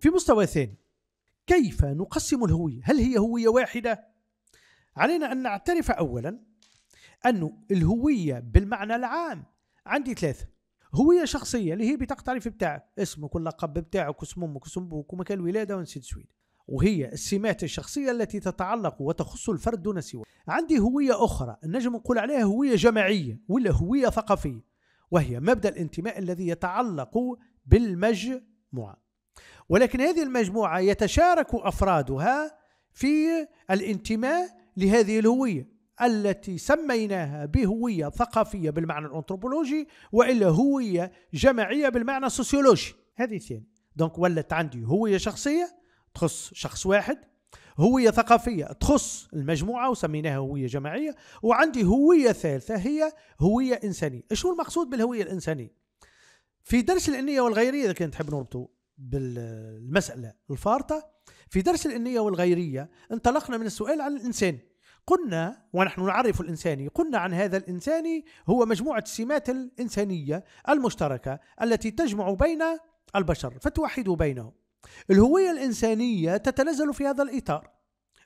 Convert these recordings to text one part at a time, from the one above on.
في مستوى ثاني كيف نقسم الهوية هل هي هوية واحدة علينا أن نعترف أولا أن الهوية بالمعنى العام عندي ثلاثة هوية شخصية اللي هي بطاقة تعريف بتاعك اسمك واللقب بتاعك واسم امك واسم ابوك ومكان الولادة ونسيت سويد وهي السمات الشخصية التي تتعلق وتخص الفرد دون سواه عندي هوية أخرى نجم نقول عليها هوية جماعية ولا هوية ثقافية وهي مبدأ الانتماء الذي يتعلق بالمجموعة ولكن هذه المجموعة يتشارك أفرادها في الانتماء لهذه الهوية التي سميناها بهوية ثقافية بالمعنى الأنثروبولوجي وإلا هوية جماعية بالمعنى السوسيولوجي هذه الثانية دونك ولت عندي هوية شخصية تخص شخص واحد هوية ثقافية تخص المجموعة وسميناها هوية جماعية وعندي هوية ثالثة هي هوية إنسانية شو المقصود بالهوية الإنسانية في درس الأنية والغيرية إذا كنت تحب نربطه بالمسألة الفارطة في درس الإنية والغيرية انطلقنا من السؤال عن الإنسان قلنا ونحن نعرف الإنساني قلنا عن هذا الإنساني هو مجموعة السمات الإنسانية المشتركة التي تجمع بين البشر فتوحد بينهم الهوية الإنسانية تتنزل في هذا الإطار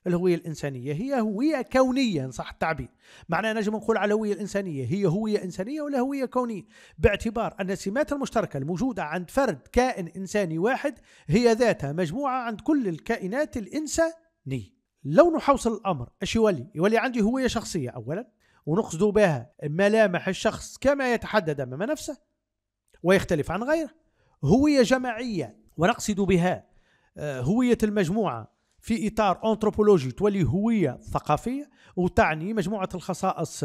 الهوية الإنسانية هي هوية كونية إن صح التعبير معناه نجم نقول على الهوية الإنسانية هي هوية إنسانية ولا هوية كونية باعتبار أن السمات المشتركة الموجودة عند فرد كائن إنساني واحد هي ذاتها مجموعة عند كل الكائنات الإنسانية لو نحوصل الأمر أش يولي يولي عندي هوية شخصية أولا ونقصد بها ملامح الشخص كما يتحدد أمام نفسه ويختلف عن غيره هوية جماعية ونقصد بها آه، هوية المجموعة في اطار انثروبولوجي تولي هويه ثقافيه وتعني مجموعه الخصائص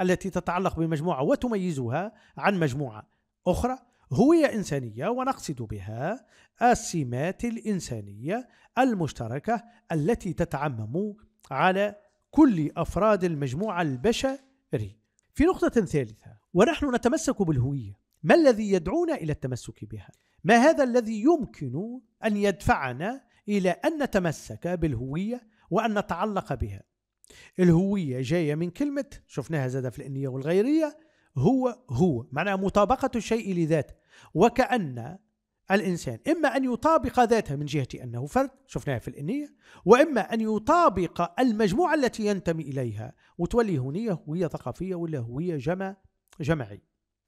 التي تتعلق بمجموعه وتميزها عن مجموعه اخرى هويه انسانيه ونقصد بها السمات الانسانيه المشتركه التي تتعمم على كل افراد المجموعه البشري. في نقطه ثالثه ونحن نتمسك بالهويه، ما الذي يدعونا الى التمسك بها؟ ما هذا الذي يمكن ان يدفعنا إلى أن نتمسك بالهوية وأن نتعلق بها الهوية جاية من كلمة شفناها زادة في الإنية والغيرية هو هو معناها مطابقة الشيء لذاته وكأن الإنسان إما أن يطابق ذاته من جهة أنه فرد شفناها في الإنية وإما أن يطابق المجموعة التي ينتمي إليها وتولي هنية هوية ثقافية ولا هوية جمع جمعي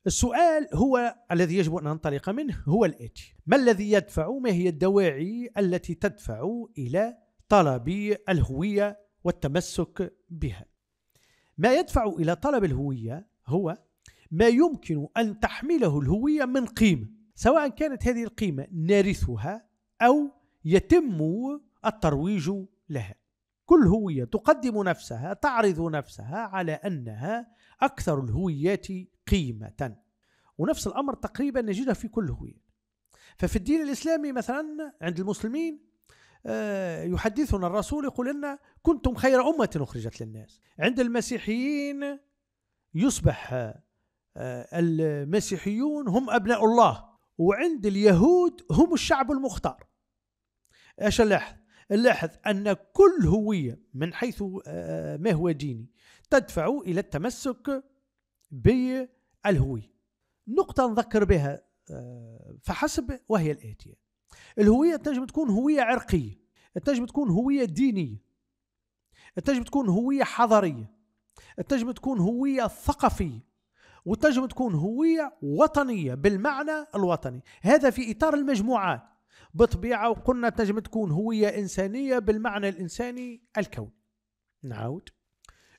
السؤال هو الذي يجب أن ننطلق منه هو الآتي ما الذي يدفع ما هي الدواعي التي تدفع إلى طلب الهوية والتمسك بها ما يدفع إلى طلب الهوية هو ما يمكن أن تحمله الهوية من قيمة سواء كانت هذه القيمة نرثها أو يتم الترويج لها كل هوية تقدم نفسها تعرض نفسها على أنها أكثر الهويات قيمة ونفس الأمر تقريبا نجده في كل هوية ففي الدين الإسلامي مثلا عند المسلمين آه، يحدثنا الرسول يقول لنا كنتم خير أمة أخرجت للناس عند المسيحيين يصبح آه، المسيحيون هم أبناء الله وعند اليهود هم الشعب المختار أشلح لاحظ أن كل هوية من حيث آه، آه، ما هو ديني تدفع إلى التمسك بالهوية نقطة نذكر بها آه، فحسب وهي الآتية الهوية تنجم تكون هوية عرقية تنجم تكون هوية دينية تنجم تكون هوية حضارية تنجم تكون هوية ثقافية وتنجم تكون هوية وطنية بالمعنى الوطني هذا في إطار المجموعات بطبيعة وقلنا تنجم تكون هوية إنسانية بالمعنى الإنساني الكون نعود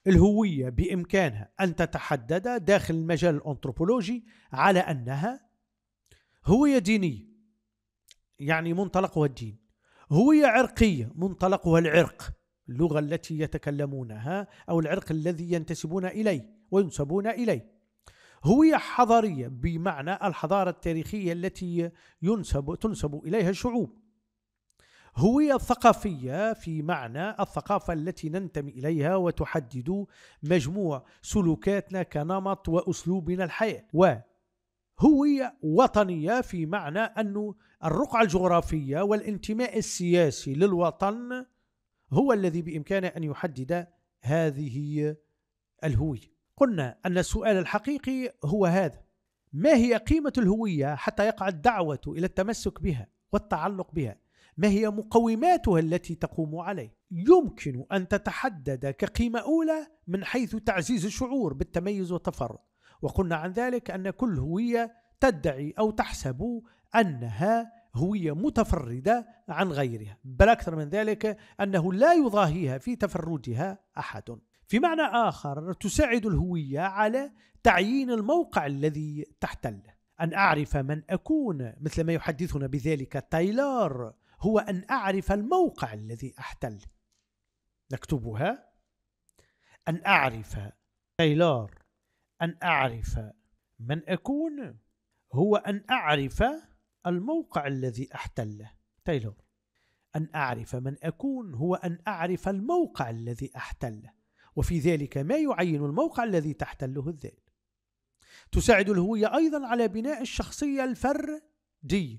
الهوية بإمكانها أن تتحدد داخل المجال الأنثروبولوجي على أنها هوية دينية يعني منطلقها الدين هوية عرقية منطلقها العرق اللغة التي يتكلمونها أو العرق الذي ينتسبون إليه وينسبون إليه هوية حضارية بمعنى الحضارة التاريخية التي ينسب تنسب إليها الشعوب هوية ثقافية في معنى الثقافة التي ننتمي إليها وتحدد مجموع سلوكاتنا كنمط وأسلوبنا الحياة وهوية وطنية في معنى أن الرقعة الجغرافية والانتماء السياسي للوطن هو الذي بإمكانه أن يحدد هذه الهوية قلنا أن السؤال الحقيقي هو هذا ما هي قيمة الهوية حتى يقع الدعوة إلى التمسك بها والتعلق بها ما هي مقوماتها التي تقوم عليه يمكن أن تتحدد كقيمة أولى من حيث تعزيز الشعور بالتميز والتفرد وقلنا عن ذلك أن كل هوية تدعي أو تحسب أنها هوية متفردة عن غيرها بل أكثر من ذلك أنه لا يضاهيها في تفردها أحد في معنى آخر تساعد الهوية على تعيين الموقع الذي تحتله أن أعرف من أكون مثل ما يحدثنا بذلك تايلار هو أن أعرف الموقع الذي أحتل نكتبها أن أعرف تايلار أن أعرف من أكون هو أن أعرف الموقع الذي أحتله تايلور أن أعرف من أكون هو أن أعرف الموقع الذي أحتله وفي ذلك ما يعين الموقع الذي تحتله الذات تساعد الهوية أيضا على بناء الشخصية الفردية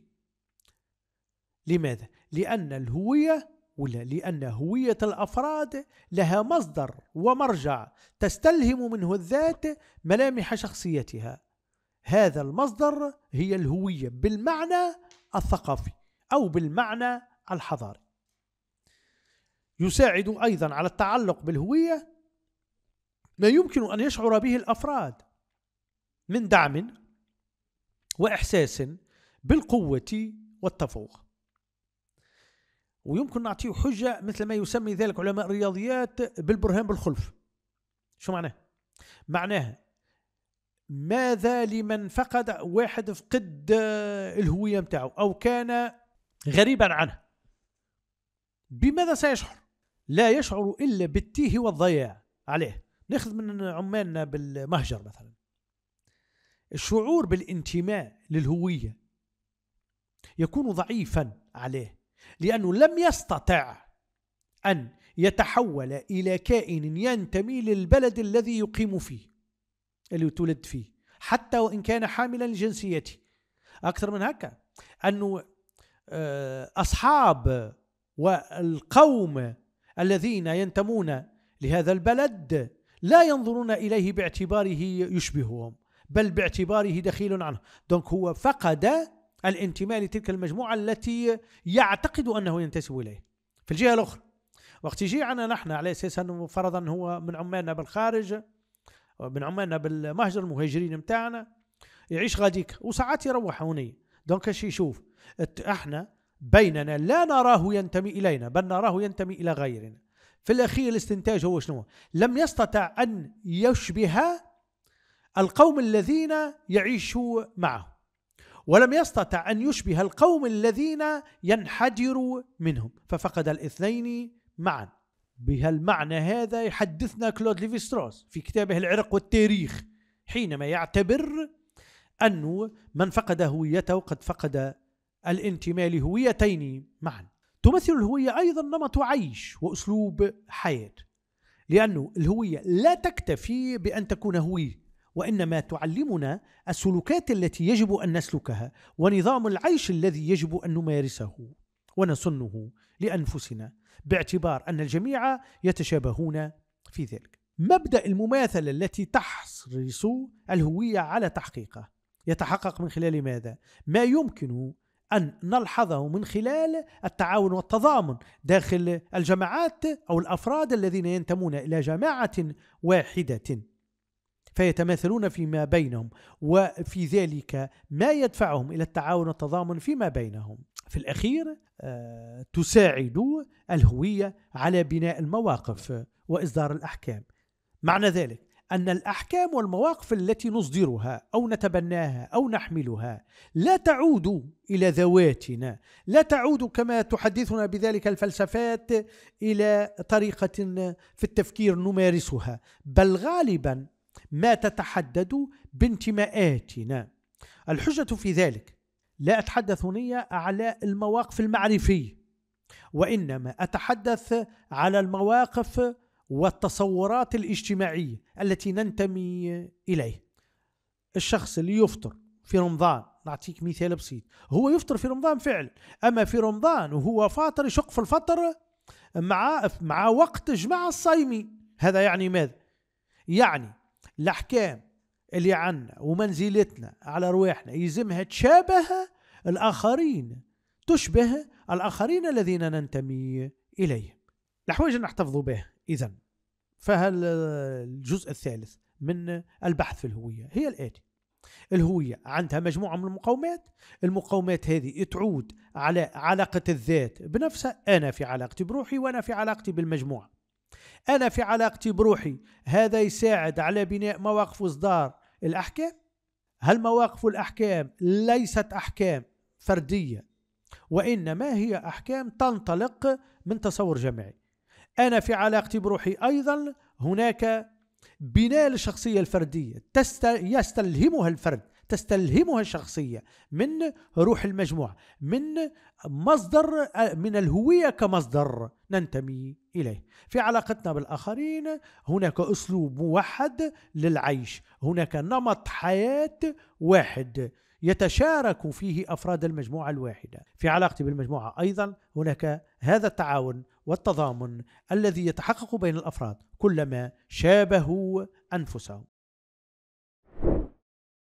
لماذا؟ لأن الهوية ولا لأن هوية الأفراد لها مصدر ومرجع تستلهم منه الذات ملامح شخصيتها هذا المصدر هي الهوية بالمعنى الثقافي أو بالمعنى الحضاري يساعد أيضا على التعلق بالهوية ما يمكن أن يشعر به الأفراد من دعم وإحساس بالقوة والتفوق ويمكن نعطيه حجة مثل ما يسمي ذلك علماء الرياضيات بالبرهان بالخلف شو معناه؟ معناه ماذا لمن فقد واحد فقد الهوية متاعه أو كان غريبا عنه بماذا سيشعر؟ لا يشعر إلا بالتيه والضياع عليه ناخذ من عمالنا بالمهجر مثلا الشعور بالانتماء للهويه يكون ضعيفا عليه لانه لم يستطع ان يتحول الى كائن ينتمي للبلد الذي يقيم فيه اللي تولد فيه حتى وان كان حاملا لجنسيته اكثر من هكا انه آه، اصحاب والقوم الذين ينتمون لهذا البلد لا ينظرون إليه باعتباره يشبههم بل باعتباره دخيل عنه دونك هو فقد الانتماء لتلك المجموعة التي يعتقد أنه ينتسب إليه في الجهة الأخرى وقت يجي عنا نحن على أساس أنه فرضا هو من عمالنا بالخارج من عمالنا بالمهجر المهاجرين متاعنا يعيش غاديك وساعات يروح هوني دونك اش يشوف احنا بيننا لا نراه ينتمي إلينا بل نراه ينتمي إلى غيرنا في الأخير الاستنتاج هو شنو لم يستطع أن يشبه القوم الذين يعيش معه ولم يستطع أن يشبه القوم الذين ينحدر منهم ففقد الاثنين معا بهالمعنى هذا يحدثنا كلود ليفي ستروس في كتابه العرق والتاريخ حينما يعتبر أنه من فقد هويته قد فقد الانتماء لهويتين معا تمثل الهوية أيضا نمط عيش وأسلوب حياة لأن الهوية لا تكتفي بأن تكون هوية وإنما تعلمنا السلوكات التي يجب أن نسلكها ونظام العيش الذي يجب أن نمارسه ونصنه لأنفسنا باعتبار أن الجميع يتشابهون في ذلك مبدأ المماثلة التي تحرص الهوية على تحقيقه يتحقق من خلال ماذا؟ ما يمكن أن نلحظه من خلال التعاون والتضامن داخل الجماعات أو الأفراد الذين ينتمون إلى جماعة واحدة فيتماثلون فيما بينهم وفي ذلك ما يدفعهم إلى التعاون والتضامن فيما بينهم في الأخير آه، تساعد الهوية على بناء المواقف وإصدار الأحكام معنى ذلك أن الأحكام والمواقف التي نصدرها أو نتبناها أو نحملها لا تعود إلى ذواتنا، لا تعود كما تحدثنا بذلك الفلسفات إلى طريقة في التفكير نمارسها، بل غالبا ما تتحدد بانتماءاتنا. الحجة في ذلك لا أتحدث هنا على المواقف المعرفية وإنما أتحدث على المواقف والتصورات الاجتماعية التي ننتمي إليه الشخص اللي يفطر في رمضان نعطيك مثال بسيط هو يفطر في رمضان فعل أما في رمضان وهو فاطر يشق في الفطر مع مع وقت جماعة الصيمي هذا يعني ماذا؟ يعني الأحكام اللي عنا ومنزلتنا على رواحنا يلزمها تشابه الآخرين تشبه الآخرين الذين ننتمي إليهم الحوايج اللي نحتفظوا بها إذا فهل الجزء الثالث من البحث في الهوية هي الآتي الهوية عندها مجموعة من المقومات المقومات هذه تعود على علاقة الذات بنفسها أنا في علاقتي بروحي وأنا في علاقتي بالمجموعة أنا في علاقتي بروحي هذا يساعد على بناء مواقف وإصدار الأحكام هل مواقف الأحكام ليست أحكام فردية وإنما هي أحكام تنطلق من تصور جماعي أنا في علاقتي بروحي أيضا هناك بناء للشخصية الفردية يستلهمها الفرد تستلهمها الشخصية من روح المجموعة من مصدر من الهوية كمصدر ننتمي إليه في علاقتنا بالآخرين هناك أسلوب موحد للعيش هناك نمط حياة واحد يتشارك فيه أفراد المجموعة الواحدة في علاقتي بالمجموعة أيضا هناك هذا التعاون والتضامن الذي يتحقق بين الافراد كلما شابهوا انفسهم